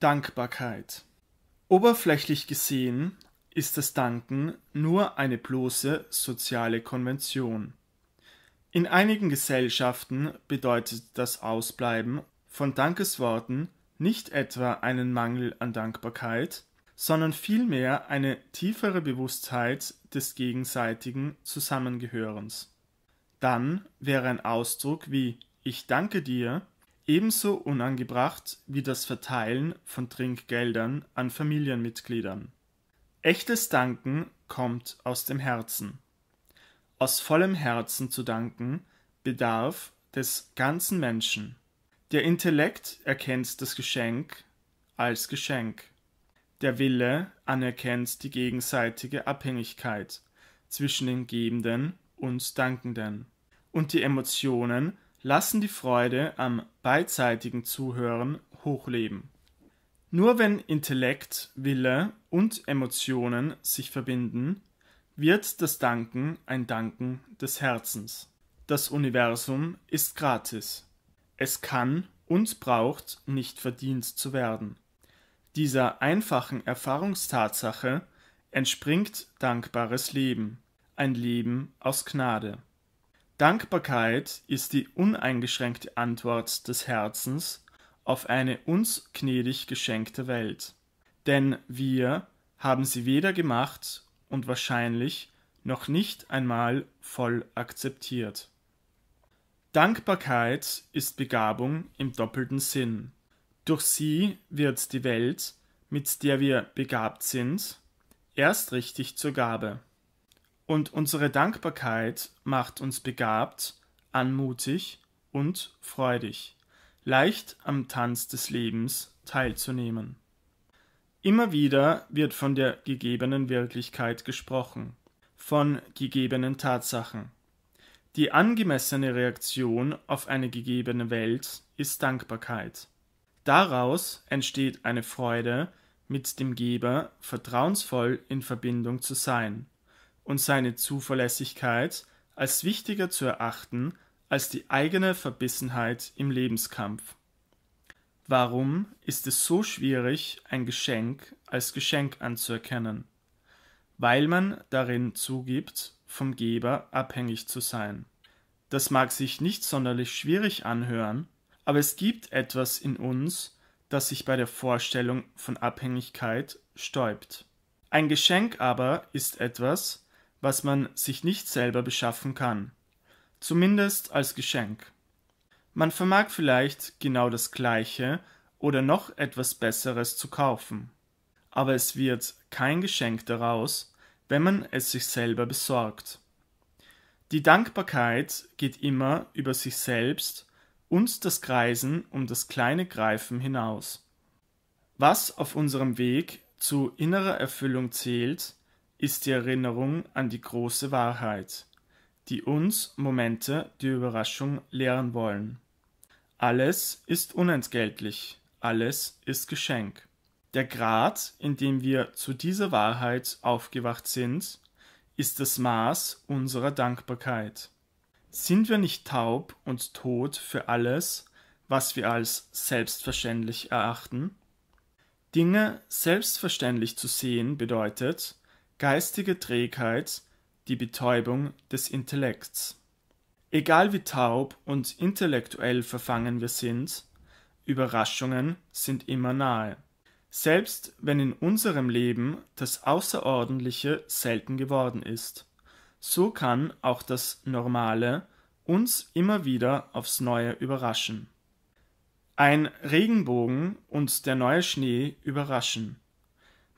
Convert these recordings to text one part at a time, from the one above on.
Dankbarkeit. Oberflächlich gesehen ist das Danken nur eine bloße soziale Konvention. In einigen Gesellschaften bedeutet das Ausbleiben von Dankesworten nicht etwa einen Mangel an Dankbarkeit, sondern vielmehr eine tiefere Bewusstheit des gegenseitigen Zusammengehörens. Dann wäre ein Ausdruck wie Ich danke dir ebenso unangebracht wie das Verteilen von Trinkgeldern an Familienmitgliedern. Echtes Danken kommt aus dem Herzen. Aus vollem Herzen zu danken bedarf des ganzen Menschen. Der Intellekt erkennt das Geschenk als Geschenk. Der Wille anerkennt die gegenseitige Abhängigkeit zwischen den Gebenden und Dankenden. Und die Emotionen lassen die Freude am beidseitigen Zuhören hochleben. Nur wenn Intellekt, Wille und Emotionen sich verbinden, wird das Danken ein Danken des Herzens. Das Universum ist gratis. Es kann und braucht nicht verdient zu werden. Dieser einfachen Erfahrungstatsache entspringt dankbares Leben, ein Leben aus Gnade. Dankbarkeit ist die uneingeschränkte Antwort des Herzens auf eine uns gnädig geschenkte Welt. Denn wir haben sie weder gemacht und wahrscheinlich noch nicht einmal voll akzeptiert. Dankbarkeit ist Begabung im doppelten Sinn. Durch sie wird die Welt, mit der wir begabt sind, erst richtig zur Gabe. Und unsere Dankbarkeit macht uns begabt, anmutig und freudig, leicht am Tanz des Lebens teilzunehmen. Immer wieder wird von der gegebenen Wirklichkeit gesprochen, von gegebenen Tatsachen. Die angemessene Reaktion auf eine gegebene Welt ist Dankbarkeit. Daraus entsteht eine Freude, mit dem Geber vertrauensvoll in Verbindung zu sein und seine Zuverlässigkeit als wichtiger zu erachten als die eigene Verbissenheit im Lebenskampf. Warum ist es so schwierig, ein Geschenk als Geschenk anzuerkennen? Weil man darin zugibt, vom Geber abhängig zu sein. Das mag sich nicht sonderlich schwierig anhören, aber es gibt etwas in uns, das sich bei der Vorstellung von Abhängigkeit stäubt. Ein Geschenk aber ist etwas, was man sich nicht selber beschaffen kann, zumindest als Geschenk. Man vermag vielleicht genau das Gleiche oder noch etwas Besseres zu kaufen, aber es wird kein Geschenk daraus, wenn man es sich selber besorgt. Die Dankbarkeit geht immer über sich selbst und das Kreisen um das kleine Greifen hinaus. Was auf unserem Weg zu innerer Erfüllung zählt, ist die Erinnerung an die große Wahrheit, die uns Momente der Überraschung lehren wollen. Alles ist unentgeltlich, alles ist Geschenk. Der Grad, in dem wir zu dieser Wahrheit aufgewacht sind, ist das Maß unserer Dankbarkeit. Sind wir nicht taub und tot für alles, was wir als selbstverständlich erachten? Dinge selbstverständlich zu sehen bedeutet, geistige Trägheit, die Betäubung des Intellekts. Egal wie taub und intellektuell verfangen wir sind, Überraschungen sind immer nahe. Selbst wenn in unserem Leben das Außerordentliche selten geworden ist, so kann auch das Normale uns immer wieder aufs Neue überraschen. Ein Regenbogen und der neue Schnee überraschen.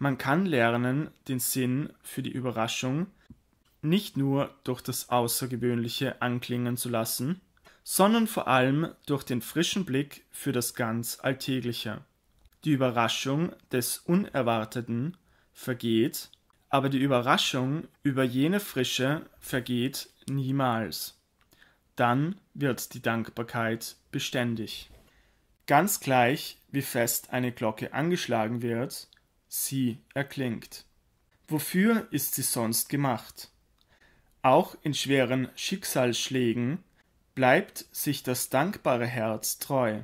Man kann lernen, den Sinn für die Überraschung nicht nur durch das Außergewöhnliche anklingen zu lassen, sondern vor allem durch den frischen Blick für das ganz Alltägliche. Die Überraschung des Unerwarteten vergeht, aber die Überraschung über jene Frische vergeht niemals. Dann wird die Dankbarkeit beständig. Ganz gleich, wie fest eine Glocke angeschlagen wird, sie erklingt. Wofür ist sie sonst gemacht? Auch in schweren Schicksalsschlägen bleibt sich das dankbare Herz treu.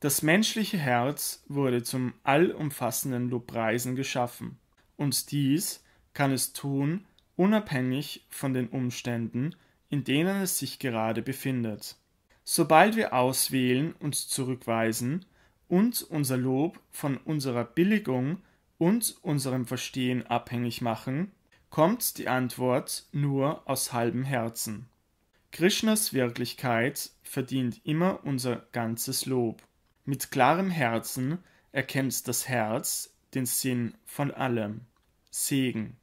Das menschliche Herz wurde zum allumfassenden Lobpreisen geschaffen, und dies kann es tun, unabhängig von den Umständen, in denen es sich gerade befindet. Sobald wir auswählen und zurückweisen und unser Lob von unserer Billigung und unserem Verstehen abhängig machen, kommt die Antwort nur aus halbem Herzen. Krishnas Wirklichkeit verdient immer unser ganzes Lob. Mit klarem Herzen erkennt das Herz den Sinn von allem, Segen.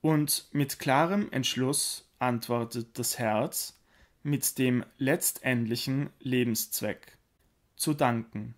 Und mit klarem Entschluss antwortet das Herz mit dem letztendlichen Lebenszweck zu danken.